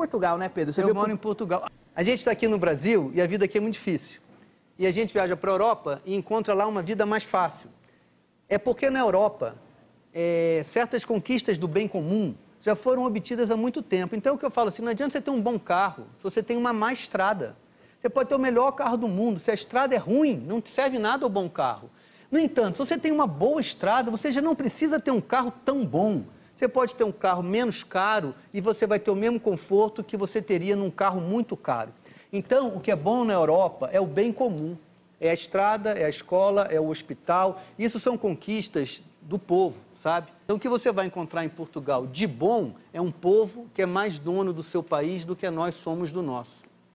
Portugal, né, Pedro? Você eu viu... moro em Portugal. A gente está aqui no Brasil e a vida aqui é muito difícil. E a gente viaja para a Europa e encontra lá uma vida mais fácil. É porque na Europa, é, certas conquistas do bem comum já foram obtidas há muito tempo. Então, é o que eu falo assim, não adianta você ter um bom carro se você tem uma má estrada. Você pode ter o melhor carro do mundo, se a estrada é ruim, não serve nada o bom carro. No entanto, se você tem uma boa estrada, você já não precisa ter um carro tão bom. Você pode ter um carro menos caro e você vai ter o mesmo conforto que você teria num carro muito caro. Então, o que é bom na Europa é o bem comum. É a estrada, é a escola, é o hospital. Isso são conquistas do povo, sabe? Então, o que você vai encontrar em Portugal de bom é um povo que é mais dono do seu país do que nós somos do nosso.